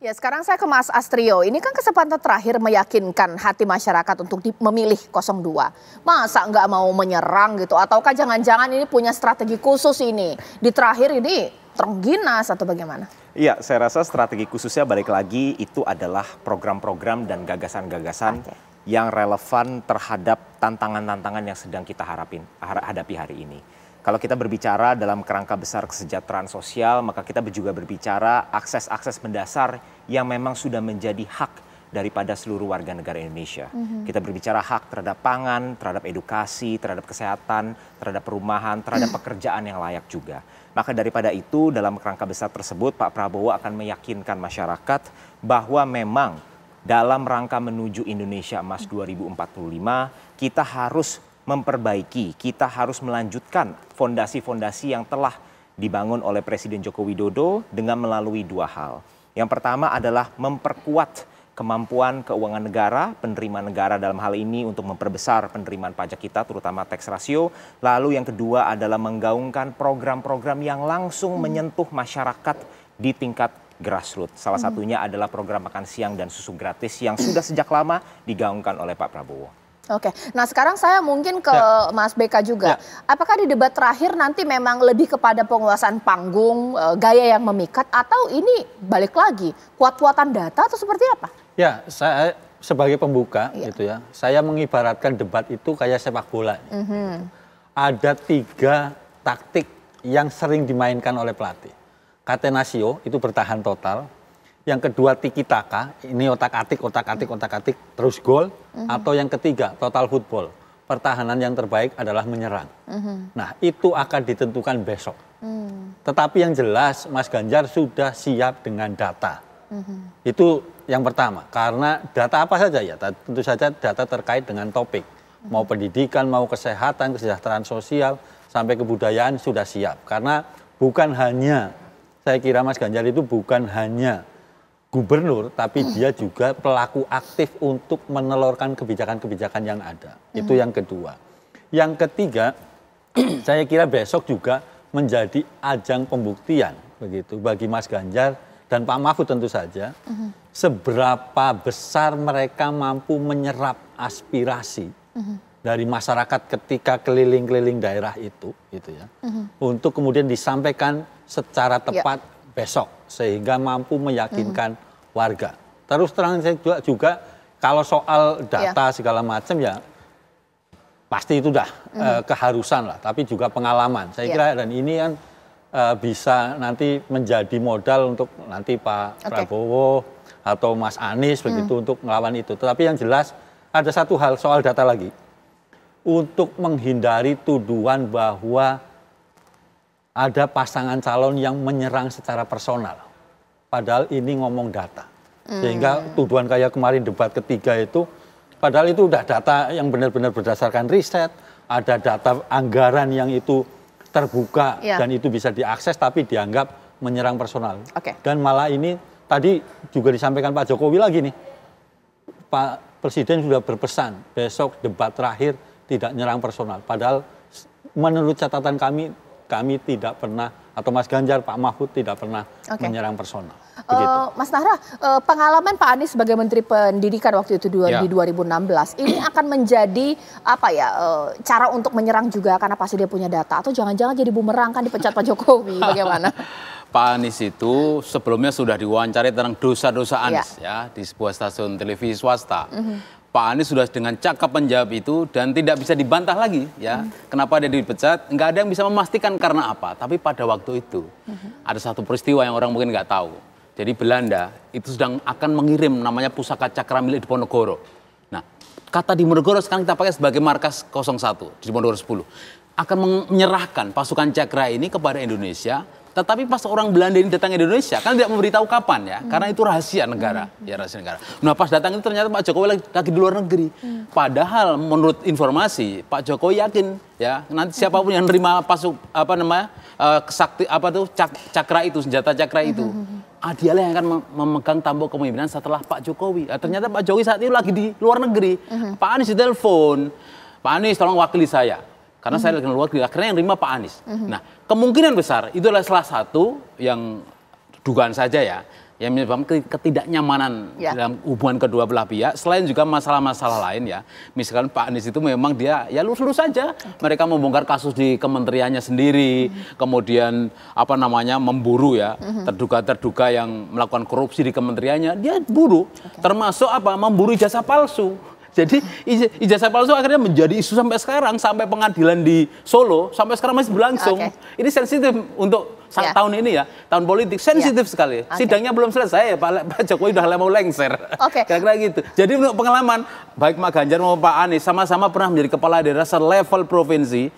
Ya, sekarang saya ke Mas Astrio. Ini kan kesempatan terakhir meyakinkan hati masyarakat untuk memilih 02. Masa nggak mau menyerang gitu? Ataukah jangan-jangan ini punya strategi khusus ini? Di terakhir ini terengginas atau bagaimana? Iya, saya rasa strategi khususnya balik lagi itu adalah program-program dan gagasan-gagasan okay. yang relevan terhadap tantangan-tantangan yang sedang kita harapin, hadapi hari ini kalau kita berbicara dalam kerangka besar kesejahteraan sosial, maka kita juga berbicara akses-akses mendasar yang memang sudah menjadi hak daripada seluruh warga negara Indonesia. Mm -hmm. Kita berbicara hak terhadap pangan, terhadap edukasi, terhadap kesehatan, terhadap perumahan, terhadap mhm. pekerjaan yang layak juga. Maka daripada itu dalam kerangka besar tersebut Pak Prabowo akan meyakinkan masyarakat bahwa memang dalam rangka menuju Indonesia Emas 2045 mhm. kita harus memperbaiki, kita harus melanjutkan fondasi-fondasi yang telah dibangun oleh Presiden Joko Widodo dengan melalui dua hal. Yang pertama adalah memperkuat kemampuan keuangan negara, penerimaan negara dalam hal ini untuk memperbesar penerimaan pajak kita terutama tax ratio. Lalu yang kedua adalah menggaungkan program-program yang langsung hmm. menyentuh masyarakat di tingkat grassroots. Salah hmm. satunya adalah program makan siang dan susu gratis yang sudah sejak lama digaungkan oleh Pak Prabowo. Oke, nah sekarang saya mungkin ke ya. Mas BK juga. Ya. Apakah di debat terakhir nanti memang lebih kepada penguasaan panggung, e, gaya yang memikat, atau ini balik lagi kuat-kuatan data atau seperti apa? Ya, saya sebagai pembuka ya. gitu ya, saya mengibaratkan debat itu kayak sepak bola. Mm -hmm. Ada tiga taktik yang sering dimainkan oleh pelatih. Katenasio itu bertahan total, yang kedua tiki taka, ini otak-atik, otak-atik, otak-atik, terus gol, mm-hmm. atau yang ketiga total football. Pertahanan yang terbaik adalah menyerang. Mm-hmm. Nah, itu akan ditentukan besok. Mm. Tetapi yang jelas Mas Ganjar sudah siap dengan data. Mm-hmm. Itu yang pertama, karena data apa saja ya? Tentu saja data terkait dengan topik. Mau pendidikan, mau kesehatan, kesejahteraan sosial, sampai kebudayaan sudah siap. Karena bukan hanya saya kira Mas Ganjar itu bukan hanya gubernur, tapi dia juga pelaku aktif untuk menelurkan kebijakan-kebijakan yang ada. Itu yang kedua. Yang ketiga, saya kira besok juga menjadi ajang pembuktian begitu bagi Mas Ganjar dan Pak Mahfud tentu saja seberapa besar mereka mampu menyerap aspirasi dari masyarakat ketika keliling-keliling daerah itu gitu ya untuk kemudian disampaikan secara ya. tepat ya. besok sehingga mampu meyakinkan hmm. warga. Terus terang saya juga, juga kalau soal data ya. segala macam ya pasti itu dah hmm. eh, keharusan lah, tapi juga pengalaman. Saya ya. kira dan ini kan eh, bisa nanti menjadi modal untuk nanti Pak okay. Prabowo atau Mas Anies mhm. begitu hmm. untuk melawan itu. Tetapi yang jelas ada satu hal soal data lagi untuk menghindari tuduhan bahwa ada pasangan calon yang menyerang secara personal. Padahal ini ngomong data. Sehingga hmm. tuduhan kayak kemarin debat ketiga itu, padahal itu udah data yang benar-benar berdasarkan riset, ada data anggaran yang itu terbuka ya. dan itu bisa diakses tapi dianggap menyerang personal. Okay. Dan malah ini tadi juga disampaikan Pak Jokowi lagi nih. Pak Presiden sudah berpesan besok debat terakhir tidak menyerang personal. Padahal menurut catatan kami kami tidak pernah atau Mas Ganjar, Pak Mahfud tidak pernah okay. menyerang personal. Uh, Mas Nahra, uh, pengalaman Pak Anies sebagai Menteri Pendidikan waktu itu dua, ya. di 2016 ini akan menjadi apa ya uh, cara untuk menyerang juga karena pasti dia punya data atau jangan-jangan jadi bumerang kan dipecat Pak Jokowi bagaimana? Pak Anies itu sebelumnya sudah diwawancarai tentang dosa-dosa ya. Anies ya. ya di sebuah stasiun televisi swasta. Uh mhm. -huh. Pak Anies sudah dengan cakap menjawab itu dan tidak bisa dibantah lagi ya. Hmm. Kenapa dia dipecat? Nggak ada yang bisa memastikan karena apa. Tapi pada waktu itu hmm. ada satu peristiwa yang orang mungkin nggak tahu. Jadi Belanda itu sedang akan mengirim namanya pusaka cakra milik Diponegoro. Nah, kata Diponegoro sekarang kita pakai sebagai markas 01 di Diponegoro 10 akan menyerahkan pasukan cakra ini kepada Indonesia tetapi pas orang Belanda ini datang ke Indonesia, kan tidak memberitahu kapan ya, hmm. karena itu rahasia negara, hmm. ya rahasia negara. Nah pas datang itu ternyata Pak Jokowi lagi, lagi di luar negeri. Hmm. Padahal menurut informasi Pak Jokowi yakin ya nanti siapapun yang nerima pasuk apa namanya uh, eh, kesakti apa tuh cak, cakra itu senjata cakra itu, hmm, hmm, hmm, ah, dialah yang akan memegang tambok kepemimpinan setelah Pak Jokowi. Nah, ternyata Pak Jokowi saat itu lagi di luar negeri. Pak Anies telepon, Pak Anies tolong wakili saya karena mm -hmm. saya lagi luar negeri, akhirnya yang terima Pak Anies. Mm -hmm. Nah, kemungkinan besar itu adalah salah satu yang dugaan saja ya, yang menyebabkan ketidaknyamanan yeah. dalam hubungan kedua belah pihak. Selain juga masalah-masalah lain ya, misalkan Pak Anies itu memang dia ya lurus-lurus saja. Okay. Mereka membongkar kasus di kementeriannya sendiri, mm-hmm. kemudian apa namanya memburu ya mm-hmm. terduga-terduga yang melakukan korupsi di kementeriannya, dia buru. Okay. Termasuk apa memburu jasa palsu. Jadi ijazah palsu akhirnya menjadi isu sampai sekarang, sampai pengadilan di Solo, sampai sekarang masih berlangsung. Okay. Ini sensitif untuk yeah. tahun ini ya, tahun politik sensitif yeah. sekali. Okay. Sidangnya belum selesai ya, Pak, Jokowi udah mau lengser. Okay. Kira-kira gitu. Jadi untuk pengalaman, baik Pak Ganjar maupun Pak Anies sama-sama pernah menjadi kepala daerah selevel provinsi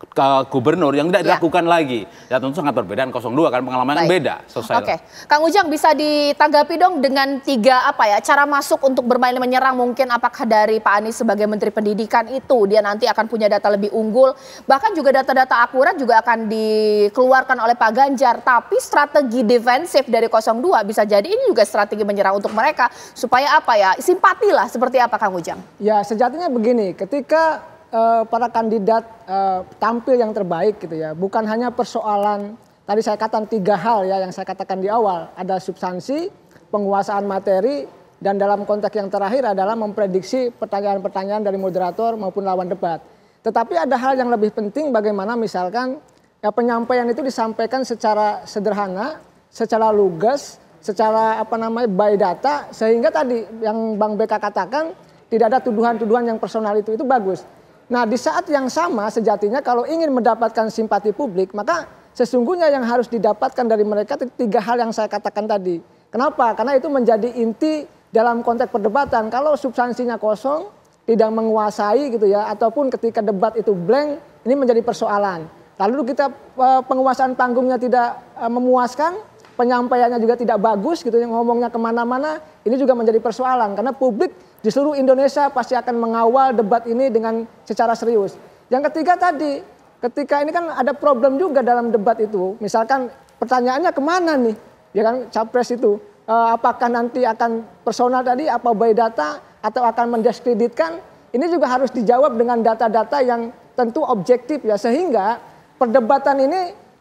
ke gubernur yang tidak ya. dilakukan ya. lagi. Ya tentu sangat berbeda 02 kan pengalaman yang beda Oke. Okay. Kang Ujang bisa ditanggapi dong dengan tiga apa ya cara masuk untuk bermain menyerang mungkin apakah dari Pak Anies sebagai Menteri Pendidikan itu dia nanti akan punya data lebih unggul bahkan juga data-data akurat juga akan dikeluarkan oleh Pak Ganjar tapi strategi defensif dari 02 bisa jadi ini juga strategi menyerang untuk mereka supaya apa ya simpati lah seperti apa Kang Ujang? Ya sejatinya begini ketika uh, para kandidat uh, tampil yang terbaik gitu ya. Bukan hanya persoalan tadi saya katakan tiga hal ya yang saya katakan di awal, ada substansi, penguasaan materi dan dalam konteks yang terakhir adalah memprediksi pertanyaan-pertanyaan dari moderator maupun lawan debat. Tetapi ada hal yang lebih penting bagaimana misalkan ya penyampaian itu disampaikan secara sederhana, secara lugas, secara apa namanya by data sehingga tadi yang Bang BK katakan tidak ada tuduhan-tuduhan yang personal itu itu bagus. Nah di saat yang sama sejatinya kalau ingin mendapatkan simpati publik maka sesungguhnya yang harus didapatkan dari mereka tiga hal yang saya katakan tadi. Kenapa? Karena itu menjadi inti dalam konteks perdebatan. Kalau substansinya kosong, tidak menguasai gitu ya, ataupun ketika debat itu blank, ini menjadi persoalan. Lalu kita e, penguasaan panggungnya tidak e, memuaskan, penyampaiannya juga tidak bagus gitu, yang ngomongnya kemana-mana, ini juga menjadi persoalan. Karena publik di seluruh Indonesia pasti akan mengawal debat ini dengan secara serius. Yang ketiga tadi, ketika ini kan ada problem juga dalam debat itu. Misalkan pertanyaannya kemana nih, ya kan capres itu. E, apakah nanti akan personal tadi, apa by data, atau akan mendiskreditkan. Ini juga harus dijawab dengan data-data yang tentu objektif ya. Sehingga perdebatan ini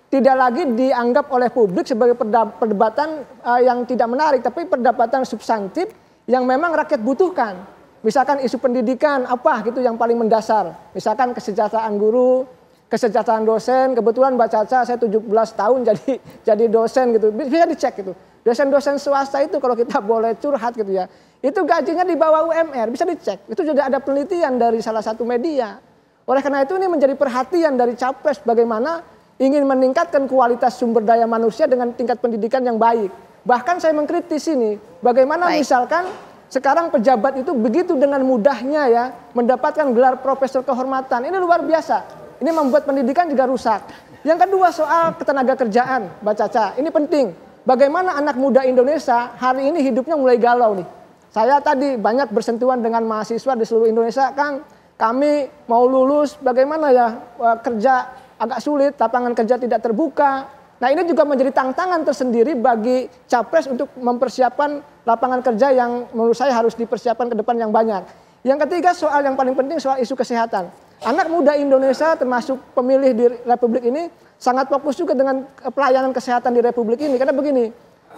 tidak lagi dianggap oleh publik sebagai perdebatan eh, yang tidak menarik, tapi perdebatan substantif yang memang rakyat butuhkan. Misalkan isu pendidikan apa gitu yang paling mendasar. Misalkan kesejahteraan guru, kesejahteraan dosen. Kebetulan Mbak Caca saya 17 tahun jadi jadi dosen gitu. Bisa dicek gitu. Dosen-dosen swasta itu kalau kita boleh curhat gitu ya. Itu gajinya di bawah UMR, bisa dicek. Itu juga ada penelitian dari salah satu media. Oleh karena itu ini menjadi perhatian dari Capres bagaimana ingin meningkatkan kualitas sumber daya manusia dengan tingkat pendidikan yang baik. Bahkan saya mengkritis ini, bagaimana Baik. misalkan sekarang pejabat itu begitu dengan mudahnya ya mendapatkan gelar profesor kehormatan. Ini luar biasa. Ini membuat pendidikan juga rusak. Yang kedua soal ketenaga kerjaan, Mbak Caca. Ini penting. Bagaimana anak muda Indonesia hari ini hidupnya mulai galau nih. Saya tadi banyak bersentuhan dengan mahasiswa di seluruh Indonesia, Kang. Kami mau lulus, bagaimana ya eh, kerja agak sulit, lapangan kerja tidak terbuka, Nah ini juga menjadi tantangan tersendiri bagi capres untuk mempersiapkan lapangan kerja yang menurut saya harus dipersiapkan ke depan yang banyak. Yang ketiga soal yang paling penting soal isu kesehatan. Anak muda Indonesia termasuk pemilih di Republik ini sangat fokus juga dengan pelayanan kesehatan di Republik ini. Karena begini,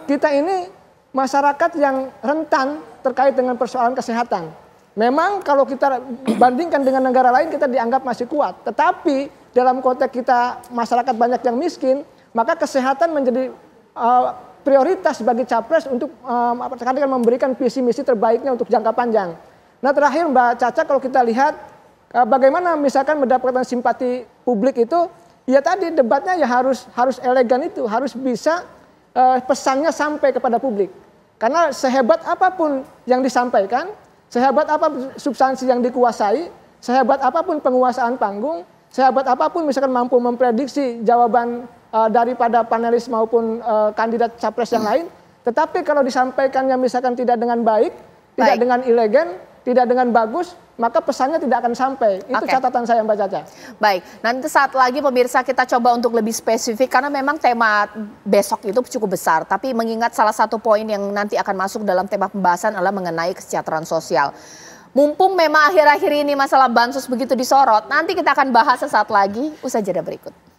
kita ini masyarakat yang rentan terkait dengan persoalan kesehatan. Memang kalau kita bandingkan dengan negara lain kita dianggap masih kuat. Tetapi dalam konteks kita masyarakat banyak yang miskin, maka kesehatan menjadi uh, prioritas bagi capres untuk um, memberikan visi misi terbaiknya untuk jangka panjang. Nah terakhir Mbak Caca kalau kita lihat uh, bagaimana misalkan mendapatkan simpati publik itu, ya tadi debatnya ya harus harus elegan itu, harus bisa uh, pesannya sampai kepada publik. Karena sehebat apapun yang disampaikan, sehebat apa substansi yang dikuasai, sehebat apapun penguasaan panggung, sehebat apapun misalkan mampu memprediksi jawaban uh, daripada panelis maupun uh, kandidat capres yang lain. Tetapi kalau disampaikannya misalkan tidak dengan baik, baik. tidak dengan elegan, tidak dengan bagus, maka pesannya tidak akan sampai. Itu okay. catatan saya Mbak Caca. Baik, nanti saat lagi pemirsa kita coba untuk lebih spesifik karena memang tema besok itu cukup besar. Tapi mengingat salah satu poin yang nanti akan masuk dalam tema pembahasan adalah mengenai kesejahteraan sosial. Mumpung memang akhir-akhir ini masalah bansos begitu disorot, nanti kita akan bahas sesaat lagi Usaha jeda berikut.